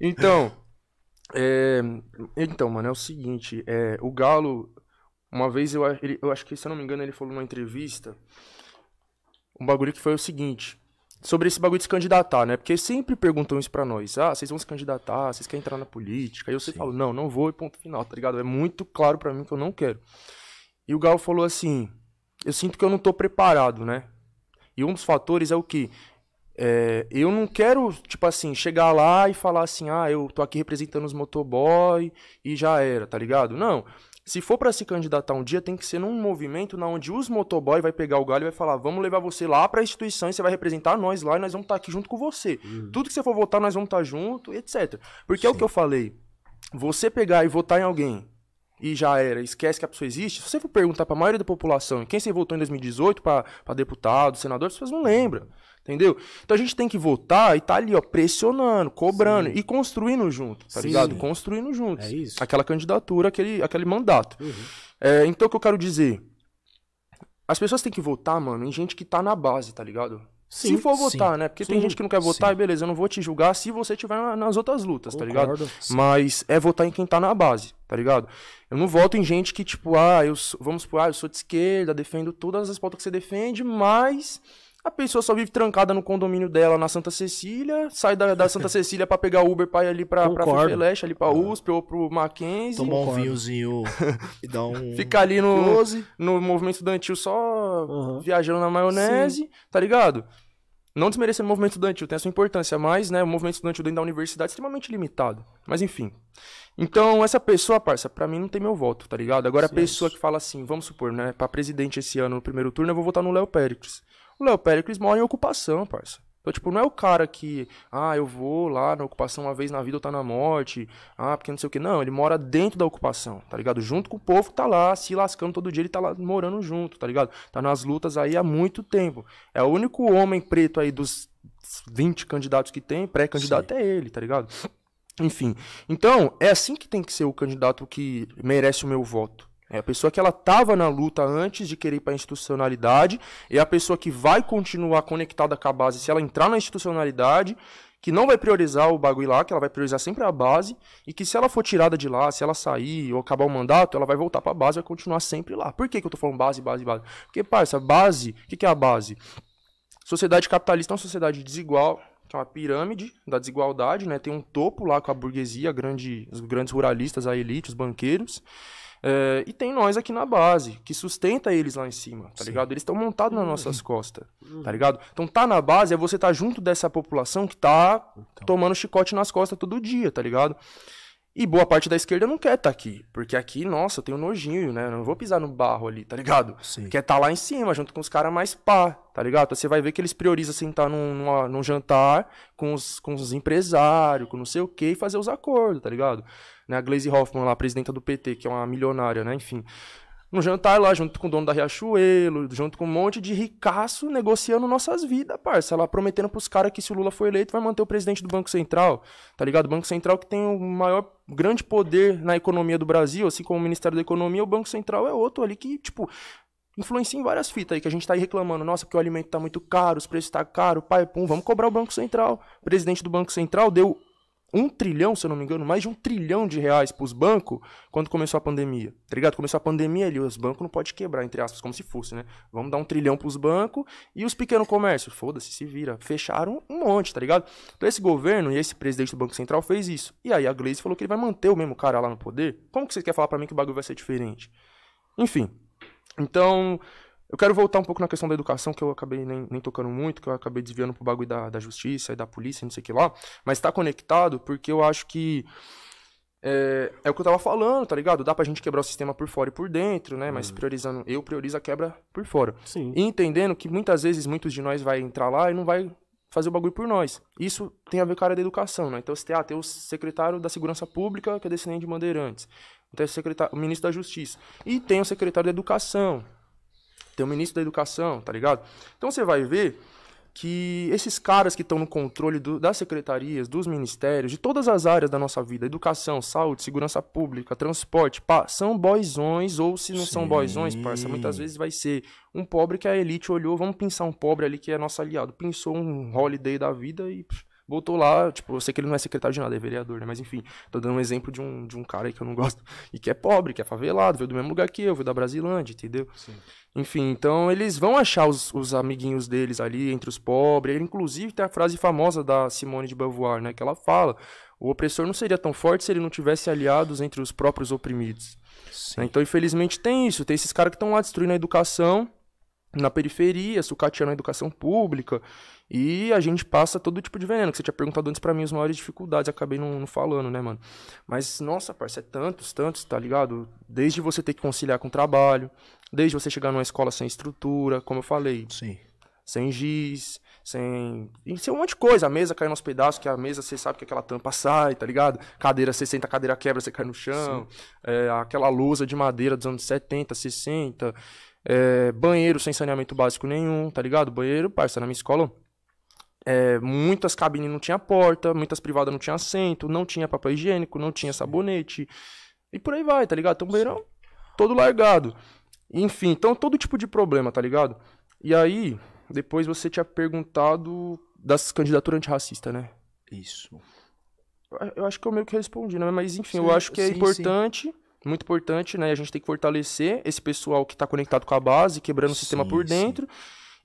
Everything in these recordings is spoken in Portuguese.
Então, é, então, mano, é o seguinte, é, o Galo, uma vez eu, ele, eu acho que, se eu não me engano, ele falou numa entrevista um bagulho que foi o seguinte. Sobre esse bagulho de se candidatar, né? Porque sempre perguntam isso pra nós. Ah, vocês vão se candidatar, vocês querem entrar na política. E eu sempre falo, não, não vou e ponto final, tá ligado? É muito claro para mim que eu não quero. E o Galo falou assim: eu sinto que eu não tô preparado, né? E um dos fatores é o que? É, eu não quero, tipo assim, chegar lá e falar assim, ah, eu tô aqui representando os motoboy e já era, tá ligado? Não. Se for para se candidatar um dia, tem que ser num movimento na onde os motoboy vai pegar o galho e vai falar: "Vamos levar você lá para a instituição e você vai representar nós lá e nós vamos estar tá aqui junto com você. Uhum. Tudo que você for votar, nós vamos estar tá junto, etc." Porque Sim. é o que eu falei. Você pegar e votar em alguém e já era, esquece que a pessoa existe, se você for perguntar para a maioria da população quem você votou em 2018 para deputado, senador, as pessoas não lembram. Entendeu? Então a gente tem que votar e tá ali, ó, pressionando, cobrando Sim. e construindo junto, tá Sim. ligado? Construindo junto. É isso. Aquela candidatura, aquele, aquele mandato. Uhum. É, então o que eu quero dizer? As pessoas têm que votar, mano, em gente que tá na base, tá ligado? Sim, se for votar, sim, né? Porque sim, tem gente que não quer votar e beleza, eu não vou te julgar se você tiver nas outras lutas, Concordo, tá ligado? Mas é votar em quem tá na base, tá ligado? Eu não voto em gente que, tipo, ah, eu sou, vamos por ah, eu sou de esquerda, defendo todas as pautas que você defende, mas a pessoa só vive trancada no condomínio dela na Santa Cecília, sai da, da Santa Cecília para pegar Uber pra ir ali pra, Concordo. pra Fefeleste, ali pra é. USP ou pro Mackenzie. Tomar um vinhozinho e dar um. Ficar ali no, no movimento dantil só uhum. viajando na maionese, tá ligado? Não desmerecendo o movimento estudantil, tem a sua importância, mas né, o movimento estudantil dentro da universidade é extremamente limitado. Mas enfim. Então, essa pessoa, parça, pra mim não tem meu voto, tá ligado? Agora, Sim, a pessoa que fala assim, vamos supor, né, pra presidente esse ano no primeiro turno, eu vou votar no Léo Péricles. O Léo Péricles mora em ocupação, parça. Então, tipo, não é o cara que, ah, eu vou lá na ocupação uma vez na vida ou tá na morte, ah, porque não sei o que. Não, ele mora dentro da ocupação, tá ligado? Junto com o povo que tá lá, se lascando todo dia, ele tá lá morando junto, tá ligado? Tá nas lutas aí há muito tempo. É o único homem preto aí dos 20 candidatos que tem, pré-candidato é ele, tá ligado? Enfim. Então, é assim que tem que ser o candidato que merece o meu voto. É a pessoa que ela estava na luta antes de querer ir para a institucionalidade, é a pessoa que vai continuar conectada com a base se ela entrar na institucionalidade, que não vai priorizar o bagulho lá, que ela vai priorizar sempre a base, e que se ela for tirada de lá, se ela sair ou acabar o mandato, ela vai voltar para a base e vai continuar sempre lá. Por que, que eu tô falando base, base, base? Porque, parça, base, o que, que é a base? Sociedade capitalista é uma sociedade desigual, é uma pirâmide da desigualdade, né? Tem um topo lá com a burguesia, grande, os grandes ruralistas, a elite, os banqueiros. É, e tem nós aqui na base, que sustenta eles lá em cima, tá Sim. ligado? Eles estão montados nas nossas uhum. costas, uhum. tá ligado? Então tá na base é você tá junto dessa população que tá então. tomando chicote nas costas todo dia, tá ligado? E boa parte da esquerda não quer estar tá aqui. Porque aqui, nossa, eu tenho nojinho, né? Eu não vou pisar no barro ali, tá ligado? Sim. Quer estar tá lá em cima, junto com os caras mais pá, tá ligado? Então, você vai ver que eles priorizam sentar num, num jantar com os, com os empresários, com não sei o que, e fazer os acordos, tá ligado? Né, a Glaze Hoffman lá, presidenta do PT, que é uma milionária, né? Enfim no jantar lá, junto com o dono da Riachuelo, junto com um monte de ricaço negociando nossas vidas, parça. lá prometendo pros caras que se o Lula for eleito, vai manter o presidente do Banco Central, tá ligado? O Banco Central que tem o maior, grande poder na economia do Brasil, assim como o Ministério da Economia, o Banco Central é outro ali que, tipo, influencia em várias fitas aí, que a gente tá aí reclamando, nossa, porque o alimento tá muito caro, os preços tá caro, pai, pum, vamos cobrar o Banco Central. O presidente do Banco Central deu um trilhão, se eu não me engano, mais de um trilhão de reais para os bancos quando começou a pandemia, tá ligado? Começou a pandemia ali, os bancos não pode quebrar, entre aspas, como se fosse, né? Vamos dar um trilhão para os bancos e os pequenos comércios, foda-se, se vira. Fecharam um monte, tá ligado? Então esse governo e esse presidente do Banco Central fez isso. E aí a Gleice falou que ele vai manter o mesmo cara lá no poder. Como que você quer falar para mim que o bagulho vai ser diferente? Enfim. Então, eu quero voltar um pouco na questão da educação, que eu acabei nem, nem tocando muito, que eu acabei desviando pro bagulho da, da justiça e da polícia, não sei o que lá. Mas tá conectado porque eu acho que. É, é, o que eu tava falando, tá ligado? Dá pra gente quebrar o sistema por fora e por dentro, né? Mas hum. priorizando, eu priorizo a quebra por fora. Sim. E entendendo que muitas vezes muitos de nós vai entrar lá e não vai fazer o bagulho por nós. Isso tem a ver com a área da educação, né? Então você tem, ah, tem o secretário da Segurança Pública, que é descendente de Bandeirantes. Então, é o, secretário, o ministro da Justiça. E tem o secretário da Educação, tem o ministro da educação, tá ligado? Então você vai ver que esses caras que estão no controle do, das secretarias, dos ministérios, de todas as áreas da nossa vida, educação, saúde, segurança pública, transporte, pá, são boizões, ou se não Sim. são boizões, parça, muitas vezes vai ser um pobre que a elite olhou, vamos pensar um pobre ali que é nosso aliado, pensou um holiday da vida e... Pff, Voltou lá, tipo, eu sei que ele não é secretário de nada, é vereador, né? Mas enfim, tô dando um exemplo de um, de um cara aí que eu não gosto e que é pobre, que é favelado, veio do mesmo lugar que eu, veio da Brasilândia, entendeu? Sim. Enfim, então eles vão achar os, os amiguinhos deles ali entre os pobres. Ele, inclusive, tem a frase famosa da Simone de Beauvoir, né? Que ela fala: o opressor não seria tão forte se ele não tivesse aliados entre os próprios oprimidos. Sim. Então, infelizmente, tem isso. Tem esses caras que estão lá destruindo a educação na periferia, sucateando a educação pública, e a gente passa todo tipo de veneno, que você tinha perguntado antes para mim as maiores dificuldades, acabei não, não, falando, né, mano? Mas, nossa, parceiro, é tantos, tantos, tá ligado? Desde você ter que conciliar com o trabalho, desde você chegar numa escola sem estrutura, como eu falei. Sim. Sem giz, sem. sem um monte de coisa. A mesa cai nos pedaços, que a mesa você sabe que aquela tampa sai, tá ligado? Cadeira, você senta, a cadeira quebra, você cai no chão. É, aquela lousa de madeira dos anos 70, 60. É, banheiro sem saneamento básico nenhum, tá ligado? Banheiro, parça, na minha escola. É, muitas cabines não tinha porta, muitas privadas não tinha assento, não tinha papel higiênico, não tinha sabonete. E por aí vai, tá ligado? Então, banheiro todo largado. Enfim, então todo tipo de problema, tá ligado? E aí, depois você tinha perguntado das candidaturas antirracistas, né? Isso. Eu acho que eu meio que respondi, né? Mas enfim, sim, eu acho que é sim, importante. Sim muito importante, né? A gente tem que fortalecer esse pessoal que está conectado com a base, quebrando o sistema por dentro. Sim.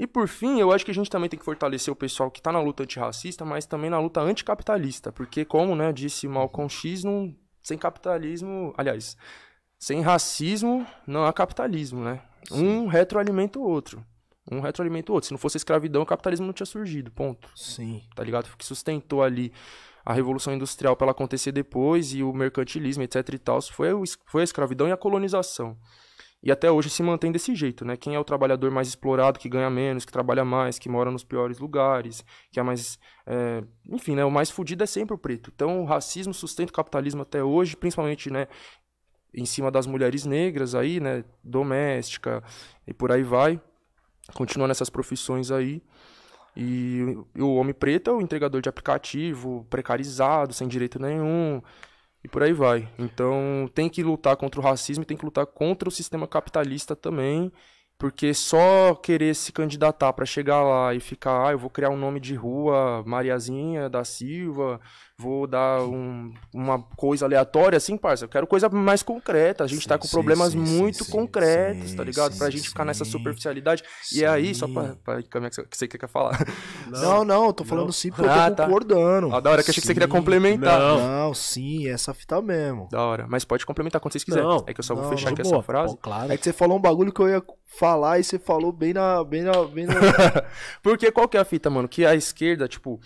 E por fim, eu acho que a gente também tem que fortalecer o pessoal que está na luta antirracista, mas também na luta anticapitalista. Porque, como né, disse Malcolm uhum. X, não, sem capitalismo. Aliás, sem racismo não há capitalismo, né? Sim. Um retroalimenta o outro. Um retroalimenta o outro. Se não fosse a escravidão, o capitalismo não tinha surgido. Ponto. Sim. Tá ligado? Que sustentou ali a Revolução Industrial para acontecer depois e o mercantilismo, etc e tal, foi, foi a escravidão e a colonização. E até hoje se mantém desse jeito, né? Quem é o trabalhador mais explorado, que ganha menos, que trabalha mais, que mora nos piores lugares, que é mais. É... enfim, né? O mais fudido é sempre o preto. Então o racismo sustenta o capitalismo até hoje, principalmente, né? Em cima das mulheres negras aí, né? Doméstica e por aí vai. Continua nessas profissões aí. E o homem preto é o entregador de aplicativo, precarizado, sem direito nenhum, e por aí vai. Então tem que lutar contra o racismo e tem que lutar contra o sistema capitalista também porque só querer se candidatar para chegar lá e ficar, ah, eu vou criar um nome de rua, Mariazinha da Silva, vou dar um, uma coisa aleatória, assim, parça, eu quero coisa mais concreta. A gente tá sim, tá com sim, problemas sim, muito concretos, tá ligado? Sim, pra gente ficar nessa superficialidade. E é aí, só pra, pra. Como é que você quer falar? Não, não, tô falando não. sim porque ah, eu tô ah, tá. concordando. Tá. Ah, da hora que achei que você queria complementar. Não, não sim, é essa fita mesmo. Da hora. Mas pode complementar quando vocês quiserem. Não, é que eu só vou fechar aqui boa. essa frase. Pô, claro. É que você falou um bagulho que eu ia falar e você falou bem na. Bem na, bem na... Porque qual que é a fita, mano? Que a esquerda, tipo.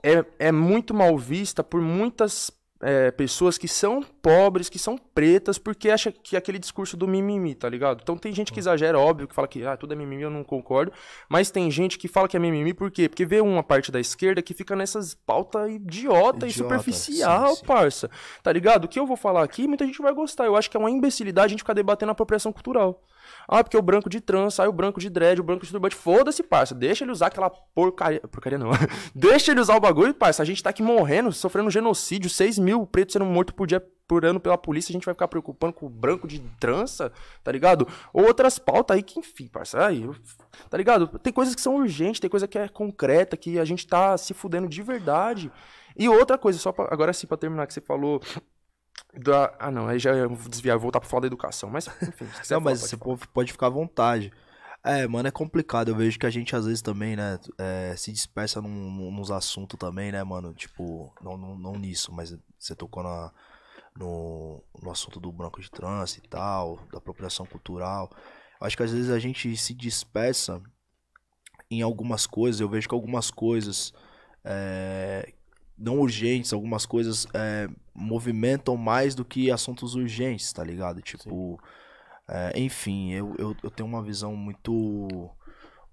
É, é muito mal vista por muitas é, pessoas que são pobres, que são pretas, porque acha que é aquele discurso do mimimi, tá ligado? Então tem gente que hum. exagera, óbvio, que fala que ah, tudo é mimimi, eu não concordo, mas tem gente que fala que é mimimi por quê? Porque vê uma parte da esquerda que fica nessas pautas idiota, idiota e superficial, sim, sim. parça, tá ligado? O que eu vou falar aqui, muita gente vai gostar, eu acho que é uma imbecilidade a gente ficar debatendo a apropriação cultural. Ah, porque o branco de trança, aí o branco de dread, o branco de turbante. Foda-se, parça. Deixa ele usar aquela porcaria. Porcaria não. Deixa ele usar o bagulho, parça. A gente tá aqui morrendo, sofrendo genocídio. 6 mil pretos sendo morto por dia por ano pela polícia. A gente vai ficar preocupando com o branco de trança, tá ligado? outras pautas aí que, enfim, parça. Aí, tá ligado? Tem coisas que são urgentes, tem coisa que é concreta, que a gente tá se fudendo de verdade. E outra coisa, só pra, agora sim, pra terminar, que você falou da... Ah, não, aí já ia desviar, vou voltar pra falar da educação. Mas, enfim, não, mas pode, você pode ficar à vontade. É, mano, é complicado. Eu vejo que a gente às vezes também, né, é, se dispersa num, nos assuntos também, né, mano? Tipo, não, não, não nisso, mas você tocou na, no, no assunto do branco de trânsito e tal, da apropriação cultural. Acho que às vezes a gente se dispersa em algumas coisas. Eu vejo que algumas coisas é, não urgentes, algumas coisas é, movimentam mais do que assuntos urgentes, tá ligado? Tipo, é, enfim, eu, eu, eu tenho uma visão muito,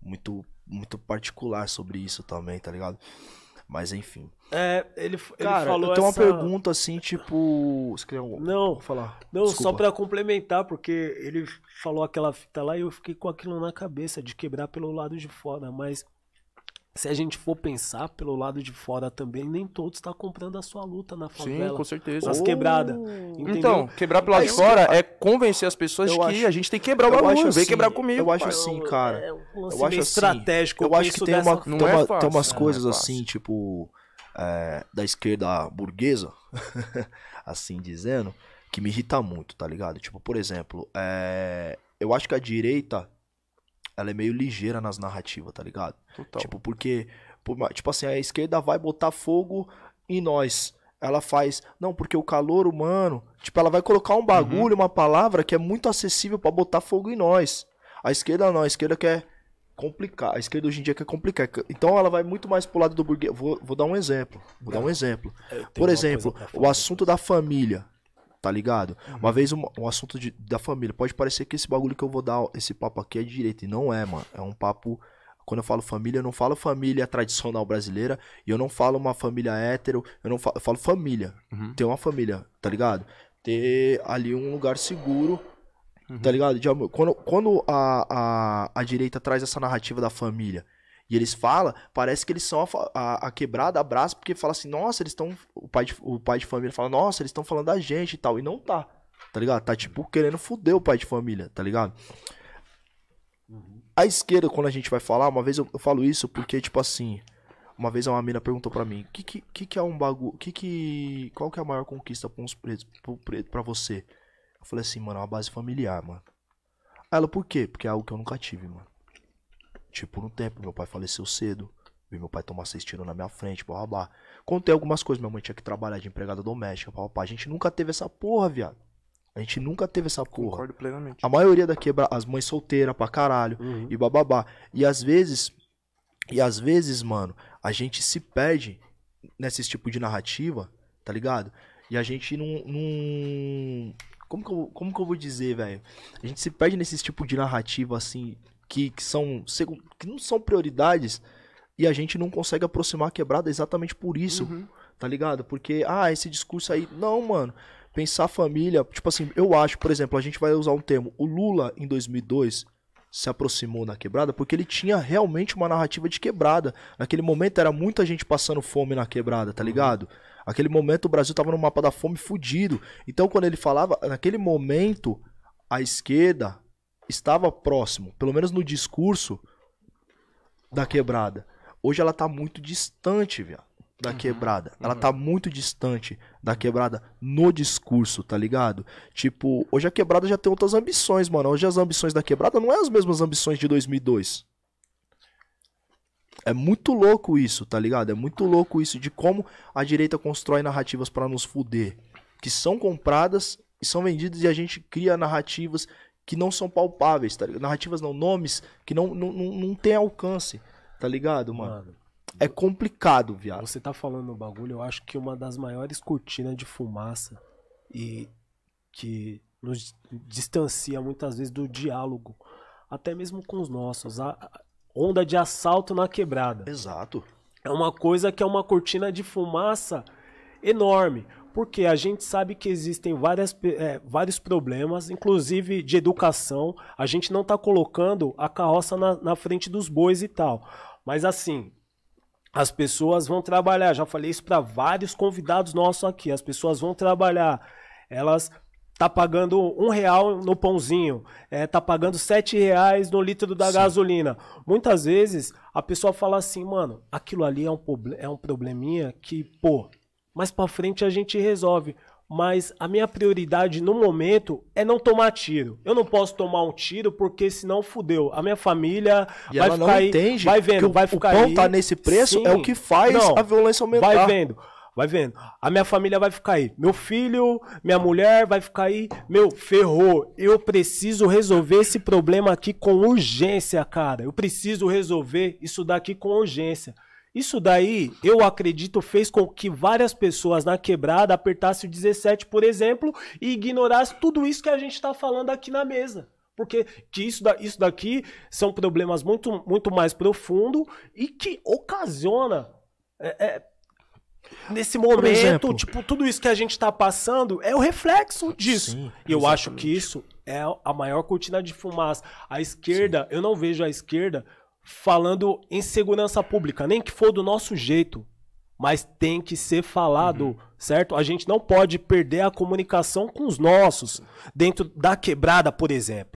muito, muito particular sobre isso também, tá ligado? Mas enfim. É, ele, Cara, falou eu tenho essa... uma pergunta assim, tipo. Você Não, falar. Não, Desculpa. só para complementar, porque ele falou aquela fita lá e eu fiquei com aquilo na cabeça de quebrar pelo lado de fora, mas se a gente for pensar pelo lado de fora também, nem todos estão tá comprando a sua luta na favela. Sim, com certeza. Nas oh. quebradas. Então, quebrar pelo lado de fora que... é convencer as pessoas eu que acho... a gente tem que quebrar o bagulho, vem assim, quebrar comigo. Eu acho assim, é cara. É um eu acho assim, estratégico. Eu acho que tem, uma, é tem, é fácil, tem umas é, coisas é assim, tipo, é, da esquerda burguesa, assim dizendo, que me irrita muito, tá ligado? Tipo, por exemplo, eu acho que a direita ela é meio ligeira nas narrativas, tá ligado? Total. Tipo, porque. Tipo assim, a esquerda vai botar fogo em nós. Ela faz. Não, porque o calor humano. Tipo, ela vai colocar um uhum. bagulho, uhum. uma palavra que é muito acessível para botar fogo em nós. A esquerda não, a esquerda quer complicar. A esquerda hoje em dia quer complicar. Então ela vai muito mais pro lado do burguês. Vou, vou dar um exemplo. Vou não. dar um exemplo. Por exemplo, o assunto da família tá ligado? Uhum. Uma vez um, um assunto de, da família, pode parecer que esse bagulho que eu vou dar, esse papo aqui é de direito, e não é, mano. É um papo. Quando eu falo família, eu não falo família tradicional brasileira, e eu não falo uma família hétero, eu não falo, eu falo família. Uhum. Ter uma família, tá ligado? Ter ali um lugar seguro tá Uhum. Tá ligado? De, quando quando a, a, a direita traz essa narrativa da família e eles falam, parece que eles são a, a, a quebrada, abraço, porque fala assim, nossa, eles estão. O, pai de, o pai de família fala, nossa, eles estão falando da gente e tal. E não tá, tá ligado? Tá tipo querendo foder o pai de família, tá ligado? Uhum. A esquerda, quando a gente vai falar, uma vez eu, eu falo isso porque, tipo assim. Uma vez uma mina perguntou para mim, que, que, que é um bagulho, que que, qual que é a maior conquista para uns pretos, para você? Eu falei assim, mano, é uma base familiar, mano. Aí ela, por quê? Porque é algo que eu nunca tive, mano. Tipo, no tempo, meu pai faleceu cedo. Vi meu pai tomar seis tiros na minha frente, babá Contei algumas coisas, minha mãe tinha que trabalhar de empregada doméstica, blá, A gente nunca teve essa porra, viado. A gente nunca teve essa porra. Concordo plenamente. A maioria da quebra, as mães solteiras pra caralho uhum. e bababá. E às vezes, e às vezes, mano, a gente se perde nesse tipo de narrativa, tá ligado? E a gente não. não... Como, que eu, como que eu vou dizer, velho? A gente se perde nesse tipo de narrativa, assim, que, que, são, que não são prioridades e a gente não consegue aproximar a quebrada exatamente por isso, uhum. tá ligado? Porque, ah, esse discurso aí. Não, mano. Pensar família. Tipo assim, eu acho, por exemplo, a gente vai usar um termo. O Lula, em 2002, se aproximou na quebrada porque ele tinha realmente uma narrativa de quebrada. Naquele momento era muita gente passando fome na quebrada, tá uhum. ligado? naquele momento o Brasil tava no mapa da fome fudido. Então quando ele falava, naquele momento a esquerda, estava próximo, pelo menos no discurso da quebrada. Hoje ela tá muito distante, viado, da uhum, quebrada. Uhum. Ela tá muito distante da quebrada no discurso, tá ligado? Tipo, hoje a quebrada já tem outras ambições, mano. Hoje as ambições da quebrada não é as mesmas ambições de 2002. É muito louco isso, tá ligado? É muito louco isso de como a direita constrói narrativas para nos fuder, que são compradas e são vendidas e a gente cria narrativas que não são palpáveis, tá ligado? Narrativas não, nomes que não, não, não, não tem alcance, tá ligado, mano? mano é complicado, viado. Você tá falando no bagulho, eu acho que uma das maiores cortinas de fumaça e que nos distancia muitas vezes do diálogo, até mesmo com os nossos. A onda de assalto na quebrada. Exato. É uma coisa que é uma cortina de fumaça enorme porque a gente sabe que existem várias, é, vários problemas, inclusive de educação. A gente não está colocando a carroça na, na frente dos bois e tal. Mas assim, as pessoas vão trabalhar. Já falei isso para vários convidados nossos aqui. As pessoas vão trabalhar. Elas tá pagando um real no pãozinho, é, tá pagando sete reais no litro da Sim. gasolina. Muitas vezes a pessoa fala assim, mano, aquilo ali é um, é um probleminha que, pô, mais para frente a gente resolve. Mas a minha prioridade no momento é não tomar tiro. Eu não posso tomar um tiro porque senão fudeu. A minha família e vai ficar aí, vai vendo, vai ficar o pão tá aí. tá nesse preço Sim. é o que faz não, a violência aumentar. Vai vendo. Vai vendo. A minha família vai ficar aí. Meu filho, minha mulher vai ficar aí. Meu, ferrou. Eu preciso resolver esse problema aqui com urgência, cara. Eu preciso resolver isso daqui com urgência. Isso daí, eu acredito, fez com que várias pessoas na quebrada apertassem o 17, por exemplo, e ignorassem tudo isso que a gente está falando aqui na mesa. Porque que isso, da, isso daqui são problemas muito, muito mais profundos e que ocasiona. É, é, nesse momento, exemplo, tipo, tudo isso que a gente está passando é o reflexo disso. e eu acho que isso é a maior cortina de fumaça. A esquerda, sim. eu não vejo a esquerda falando em segurança pública, nem que for do nosso jeito, mas tem que ser falado, uhum. certo? A gente não pode perder a comunicação com os nossos, dentro da quebrada, por exemplo.